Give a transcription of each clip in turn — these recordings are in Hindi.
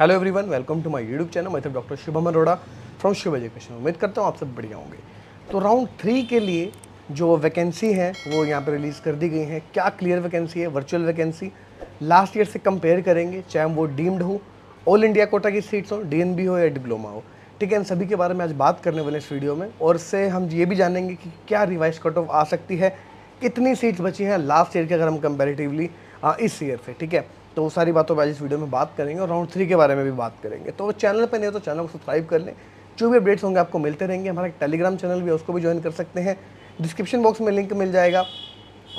hello everyone welcome to my YouTube channel मैं doctor Shubham Arora from Shiv education उम्मीद करता हूँ आप सब बढ़िया होंगे तो राउंड थ्री के लिए जो वैकेंसी है वो यहाँ पर रिलीज़ कर दी गई है क्या क्लियर वैकेंसी है वर्चुअल वैकेंसी लास्ट ईयर से कंपेयर करेंगे चाहे वो डीम्ड हो ऑल इंडिया कोटा की सीट्स हो डी हो या डिप्लोमा हो ठीक है इन सभी के बारे में आज बात करने वाले इस वीडियो में और इससे हम ये भी जानेंगे कि क्या रिवाइज कट ऑफ आ सकती है कितनी सीट्स बची हैं लास्ट ईयर के अगर हम कंपेरेटिवली हाँ, इस ईयर से ठीक है तो वो सारी बातों पर आज इस वीडियो में बात करेंगे और राउंड थ्री के बारे में भी बात करेंगे तो चैनल पर नहीं हो तो चैनल को सब्सक्राइब कर लें जो भी अपडेट्स होंगे आपको मिलते रहेंगे हमारा टेलीग्राम चैनल भी है उसको भी ज्वाइन कर सकते हैं डिस्क्रिप्शन बॉक्स में लिंक मिल जाएगा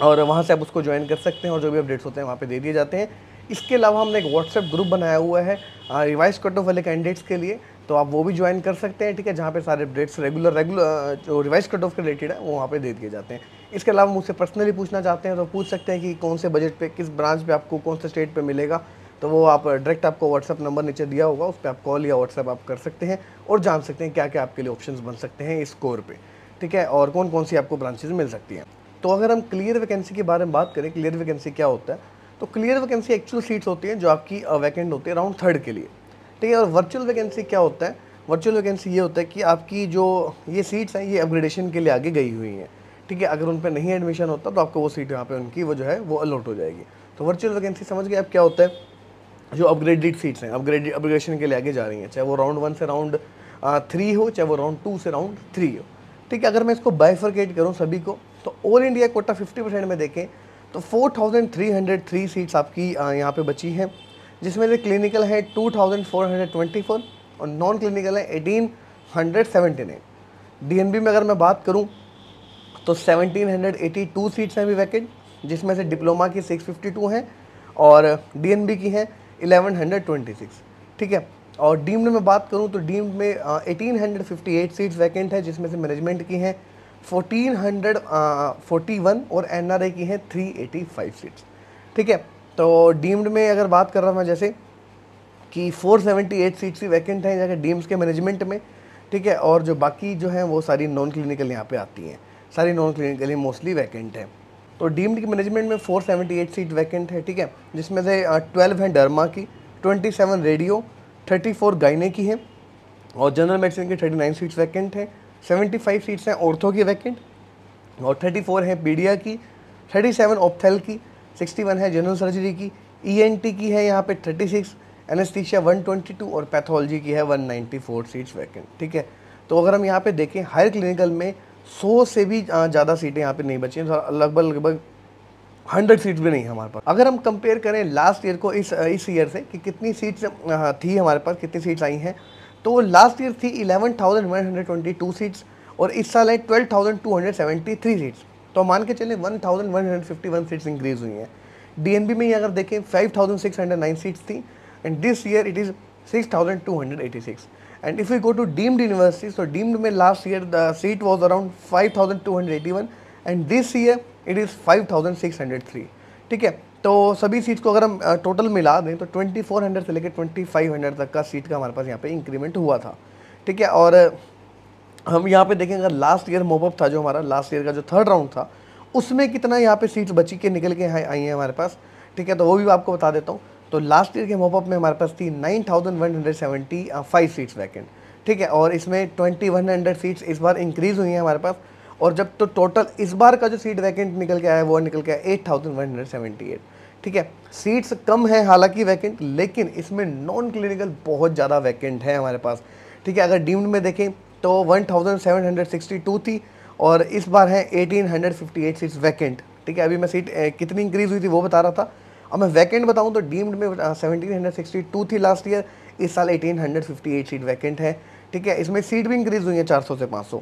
और वहाँ से आप उसको ज्वाइन कर सकते हैं और जो भी अपडेट्स होते हैं वहाँ पर दे दिए जाते हैं इसके अलावा हमने एक व्हाट्सएप ग्रुप बनाया हुआ है रिवाइज कट ऑफ वाले कैंडिडेट्स के लिए तो आप वो भी ज्वाइन कर सकते हैं ठीक है जहाँ पे सारे अपडेट्स रेगुलर रेगुलर जो रिवाइज कट ऑफ के रिलेटेड है वो वहाँ पे दे दिए जाते हैं इसके अलावा मुझसे पर्सनली पूछना चाहते हैं तो पूछ सकते हैं कि कौन से बजट पे किस ब्रांच पे आपको कौन से स्टेट पे मिलेगा तो वो आप डायरेक्ट आपको व्हाट्सअप नंबर नीचे दिया होगा उस पर आप कॉल या व्हाट्सअप आप कर सकते हैं और जान सकते हैं क्या क्या आपके लिए ऑप्शन बन सकते हैं इस कोर पर ठीक है और कौन कौन सी आपको ब्रांचेज मिल सकती हैं तो अगर हम क्लियर वैकेंसी के बारे में बात करें क्लियर वैकेंसी क्या होता है तो क्लियर वैकेंसी एक्चुअल सीट्स होती हैं जो आपकी वैकेंट होती है राउंड थर्ड के लिए ठीक है और वर्चुअल वैकेंसी क्या होता है वर्चुअल वैकेंसी ये होता है कि आपकी जो ये सीट्स हैं ये अपग्रेडेशन के लिए आगे गई हुई हैं ठीक है अगर उन पर नहीं एडमिशन होता तो आपको वो सीट यहाँ पे उनकी वो जो है वो अलॉट हो जाएगी तो वर्चुअल वैकेंसी समझ गए आप क्या होता है जो अपग्रेडेड सीट्स हैं अपग्रेड अपग्रेडेशन के लिए आगे जा रही हैं चाहे वो राउंड वन से राउंड थ्री हो चाहे वो राउंड टू से राउंड थ्री हो ठीक है अगर मैं इसको बाइफर्केट करूँ सभी को तो all India quota fifty percent में देखें तो four thousand three hundred three seats आपकी यहाँ पर बची हैं जिसमें से क्लिनिकल है 2424 और नॉन क्लिनिकल है 1879 डीएनबी में अगर मैं बात करूं तो 1782 सीट्स हैं अभी वैकेंट जिसमें से डिप्लोमा की 652 हैं और डीएनबी की हैं 1126 ठीक है और डीम्ड e में बात करूं तो डीम्ड e में आ, 1858 सीट्स वैकेंट है जिसमें से मैनेजमेंट की हैं 1441 और एनआरए की हैं 385 सीट्स ठीक है तो डीम्ड में अगर बात कर रहा मैं जैसे कि 478 सीट्स की वैकेंट हैं जैसे डीम्स के मैनेजमेंट में ठीक है और जो बाकी जो हैं वो सारी नॉन क्लिनिकल यहाँ पे आती हैं सारी नॉन क्लिनिकली मोस्टली वैकेंट हैं तो डीम्ड की मैनेजमेंट में 478 सीट वैकेंट है ठीक है जिसमें से 12 हैं डर्मा की 27 रेडियो 34 गाइने की है और जनरल मेडिसिन की 39 सीट्स वैकेंट हैं 75 सीट्स हैं ऑर्थो की वैकेंट और 34 हैं पीडिया की 37 सेवन की 61 है जनरल सर्जरी की ई e की है यहाँ पे 36 एनेस्थीसिया वन और पैथोलॉजी की है 194 सीट्स वैकेंट ठीक है तो अगर हम यहाँ पे देखें हायर क्लिनिकल में 100 से भी ज़्यादा सीटें यहाँ पे नहीं बची हैं लगभग लगभग हंड्रेड सीट भी नहीं है हमारे पास अगर हम कंपेयर करें लास्ट ईयर को इस इस ईयर से कि कितनी सीट्स थी हमारे पास कितनी सीट्स आई हैं तो लास्ट ईयर थी 11,122 सीट्स और इस साल है 12,273 सीट्स तो मान के चले 1151 सीट्स इंक्रीज हुई हैं डीएनबी में ही अगर देखें 5609 सीट्स थी and this year it is 6286 में last year the seat was around five thousand two hundred eighty one and this year 5281 is five thousand six hundred 5603 ठीक है तो सभी सीट्स को अगर हम टोटल मिला दें तो 2400 से लेकर 2500 तक का सीट का हमारे पास यहाँ पे इंक्रीमेंट हुआ था ठीक है और हम यहाँ पे देखेंगे अगर लास्ट ईयर मोबअप था जो हमारा लास्ट ईयर का जो थर्ड राउंड था उसमें कितना यहाँ पे सीट्स बची के निकल के आई हैं हमारे पास ठीक है तो वो भी आपको बता देता हूँ तो लास्ट ईयर के मोपअप में हमारे पास थी nine thousand one hundred seventy five seats vacant ठीक है और इसमें ट्वेंटी वन हंड्रेड सीट्स इस बार इंक्रीज़ हुई हैं हमारे पास और जब तो टोटल इस बार का जो सीट वैकेंट निकल के आया है वो निकल के आया eight thousand one hundred seventy eight ठीक है सीट्स कम है हालांकि वैकेंट लेकिन इसमें नॉन क्लिनिकल बहुत ज़्यादा वैकेंट है हमारे पास ठीक है अगर डीम्ड में देखें तो 1762 थी और इस बार है 1858 सीट्स वैकेंट ठीक है अभी मैं सीट कितनी इंक्रीज़ हुई थी वो बता रहा था अब मैं वैकेंट बताऊं तो डीम्ड में 1762 थी लास्ट ईयर इस साल 1858 सीट वैकेंट है ठीक है इसमें सीट भी इंक्रीज़ हुई है 400 से 500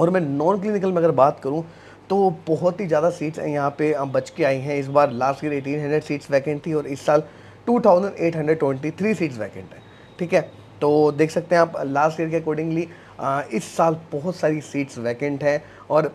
और मैं नॉन क्लिनिकल में अगर बात करूँ तो बहुत ही ज़्यादा सीट्स यहाँ पे बच के आई हैं इस बार लास्ट ईयर 1800 सीट्स वैकेंट थी और इस साल 2823 सीट्स वैकेंट है ठीक है तो देख सकते हैं आप लास्ट ईयर के अकॉर्डिंगली इस साल बहुत सारी सीट्स वैकेंट हैं और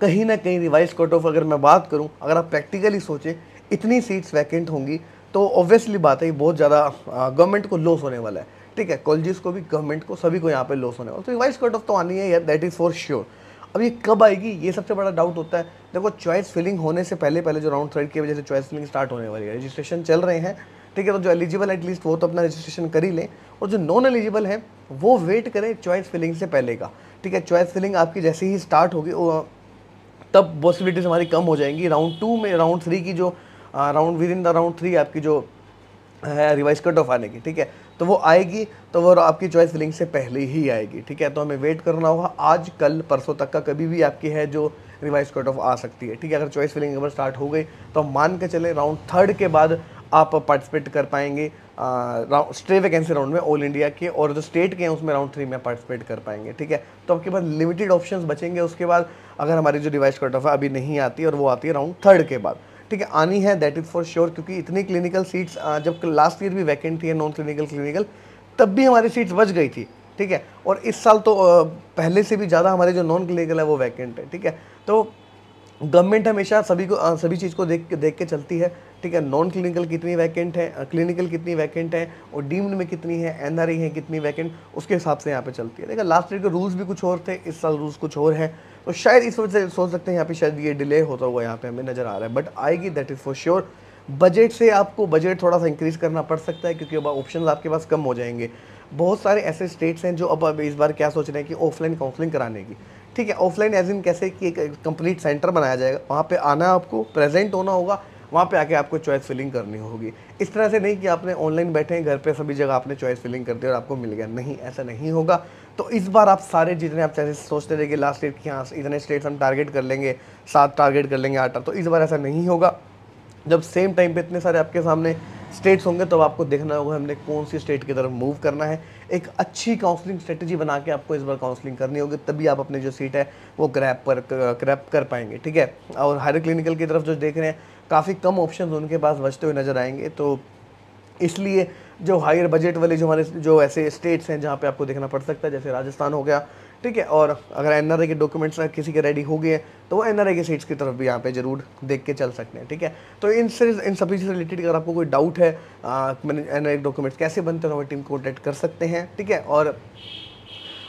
कहीं ना कहीं रिवाइज कट ऑफ अगर मैं बात करूं अगर आप प्रैक्टिकली सोचें इतनी सीट्स वैकेंट होंगी तो ऑब्वियसली बात है ये बहुत ज़्यादा गवर्नमेंट को लॉस होने वाला है ठीक है कॉलेजेस को भी गवर्नमेंट को सभी को यहाँ पे लॉस होने वाला तो रिवाइज कट ऑफ तो आनी है यार दैट इज़ फॉर श्योर अब ये कब आएगी ये सबसे बड़ा डाउट होता है देखो चॉइस फिलिंग होने से पहले पहले जो राउंड थर्ड की वजह से चॉइस फिलिंग स्टार्ट होने वाली है रजिस्ट्रेशन चल रहे हैं ठीक है तो जो एलिजिबल है एटलीस्ट वो तो अपना रजिस्ट्रेशन कर ही लें और जो नॉन एलिजिबल है वो वेट करें चॉइस फिलिंग से पहले का ठीक है चॉइस फिलिंग आपकी जैसे ही स्टार्ट होगी तब पॉसिबिलिटीज़ हमारी कम हो जाएंगी राउंड टू में राउंड थ्री की जो round within the round three आपकी जो है रिवाइज कट ऑफ आने की ठीक है तो वो आएगी तो वो आपकी चॉइस लिंक से पहले ही आएगी ठीक है तो हमें वेट करना होगा आज कल परसों तक का कभी भी आपकी है जो रिवाइज कट ऑफ आ सकती है ठीक है अगर चॉइस फिलिंग अगर स्टार्ट हो गई तो हम मान के चले राउंड थर्ड के बाद आप पार्टिसिपेट कर पाएंगे स्ट्रे वैकेंसी राउंड में ऑल इंडिया के और जो स्टेट के हैं उसमें राउंड थ्री में पार्टिसिपेट कर पाएंगे ठीक है तो आपके पास लिमिटेड ऑप्शंस बचेंगे उसके बाद अगर हमारी जो रिवाइज कट ऑफ है अभी नहीं आती और वो आती है राउंड थर्ड के बाद ठीक है आनी है दैट इज़ फॉर श्योर क्योंकि इतनी क्लिनिकल सीट्स जब लास्ट ईयर भी वैकेंट थी नॉन क्लिनिकल क्लिनिकल तब भी हमारी सीट्स बच गई थी ठीक है और इस साल तो पहले से भी ज़्यादा हमारे जो नॉन क्लिनिकल है वो वैकेंट है ठीक है तो गवर्नमेंट हमेशा सभी को सभी चीज़ को देख देख के चलती है ठीक है नॉन क्लिनिकल कितनी वैकेंट है क्लिनिकल कितनी वैकेंट है और डीम्ड में कितनी है एन आर है कितनी वैकेंट उसके हिसाब से यहाँ पे चलती है देखा लास्ट ईयर के रूल्स भी कुछ और थे इस साल रूल्स कुछ और हैं तो शायद इस वजह से सोच सकते हैं यहाँ पे शायद ये डिले होता हुआ यहाँ पे हमें नज़र आ रहा है बट आएगी that is for sure budget से आपको बजट थोड़ा सा इंक्रीज़ करना पड़ सकता है क्योंकि अब ऑप्शन आपके पास कम हो जाएंगे बहुत सारे ऐसे स्टेट्स हैं जो अब इस बार क्या सोच रहे हैं कि ऑफलाइन काउंसलिंग कराने की ठीक है ऑफलाइन एज इन कैसे कि एक कंप्लीट सेंटर बनाया जाएगा वहाँ पे आना आपको प्रेजेंट होना होगा वहाँ पे आके आपको चॉइस फिलिंग करनी होगी इस तरह से नहीं कि आपने ऑनलाइन बैठे हैं घर पे सभी जगह आपने चॉइस फिलिंग कर दी और आपको मिल गया नहीं ऐसा नहीं होगा तो इस बार आप सारे जितने आप चाहे सोचते थे कि लास्ट डेट कि हाँ इतने स्टेट्स हम टारगेट कर लेंगे सात टारगेट कर लेंगे आठ तो इस बार ऐसा नहीं होगा जब सेम टाइम पर इतने सारे आपके सामने स्टेट्स होंगे तब आपको देखना होगा हमने कौन सी स्टेट की तरफ मूव करना है एक अच्छी काउंसलिंग स्ट्रेटजी बना के आपको इस बार काउंसलिंग करनी होगी तभी आप अपनी जो सीट है वो क्रैप पर क्रैप कर पाएंगे ठीक है और हायर क्लिनिकल की तरफ जो देख रहे हैं काफ़ी कम ऑप्शन उनके पास बचते हुए नज़र आएंगे तो इसलिए जो हायर बजट वाले जो हमारे जो ऐसे स्टेट्स हैं जहाँ पर आपको देखना पड़ सकता है जैसे राजस्थान हो गया ठीक है और अगर एन के डॉक्यूमेंट्स किसी के रेडी हो गए हैं तो वो एन के सीट्स की तरफ भी यहाँ पे जरूर देख के चल सकते हैं ठीक है तो इन से इन सभी से रिलेटेड अगर आपको कोई डाउट है एन आर डॉक्यूमेंट्स कैसे बनते हैं तो हमारी टीम कॉन्टैक्ट कर सकते हैं ठीक है और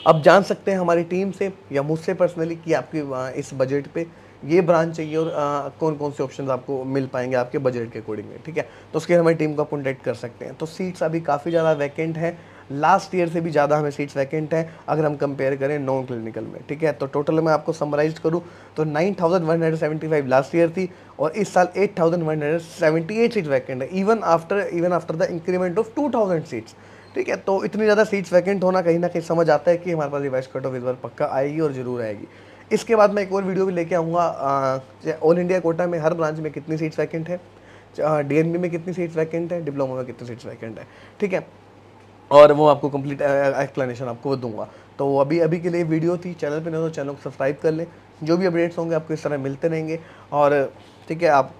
अब जान सकते हैं हमारी टीम से या मुझसे पर्सनली कि आपकी इस बजट पे ये ब्रांच चाहिए और आ, कौन कौन से ऑप्शन आपको मिल पाएंगे आपके बजट के अकॉर्डिंग में ठीक है तो उसके हमारी टीम को कॉन्टैक्ट कर सकते हैं तो सीट्स अभी काफ़ी ज़्यादा वैकेंट हैं लास्ट ईयर से भी ज़्यादा हमें सीट्स वैकेंट हैं अगर हम कंपेयर करें नॉन क्लिनिकल में ठीक है तो टोटल मैं आपको समराइज करूँ तो 9175 लास्ट ईयर थी और इस साल 8178 सीट वैकेंट है even after even after the increment of 2000 seats ठीक है तो इतनी ज़्यादा सीट्स वैकेंट होना कहीं ना कहीं समझ आता है कि हमारे पास रिवाइज कट ऑफ इस बार पक्का आएगी और ज़रूर आएगी इसके बाद मैं एक और वीडियो भी लेके आऊँगा ऑल इंडिया कोटा में हर ब्रांच में कितनी सीट्स वैकेंट है डीएनबी में कितनी सीट्स वैकेंट है डिप्लोमा में कितनी सीट्स वैकेंट है ठीक है और वो आपको कंप्लीट एक्सप्लेनेशन आपको दूंगा तो अभी अभी के लिए वीडियो थी चैनल पे नहीं तो चैनल को सब्सक्राइब कर लें जो भी अपडेट्स होंगे आपको इस तरह मिलते रहेंगे और ठीक है आप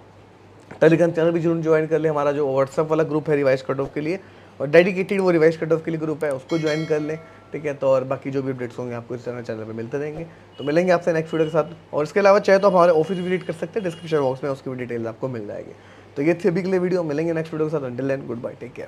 टेलीग्राम चैनल भी जरूर ज्वाइन कर लें हमारा जो व्हाट्सअप वाला ग्रुप है रिवाइज कट ऑफ के लिए और डेडिकेटेड वो रिवाइज कट ऑफ के लिए ग्रुप है उसको ज्वाइन कर लें ठीक है तो और बाकी जो भी अपडेट्स होंगे आपको इस तरह चैनल पर मिलते रहेंगे तो मिलेंगे आपसे नेक्स्ट वीडियो के साथ और इसके अलावा चाहे तो हमारे ऑफिस विजिट कर सकते हैं डिस्क्रिप्शन बॉक्स में उसकी भी डिटेल्स आपको मिल जाएगी तो ये थे अभी के लिए वीडियो मिलेंगे नेक्स्ट वीडियो के साथ अंडरलैंड and goodbye take care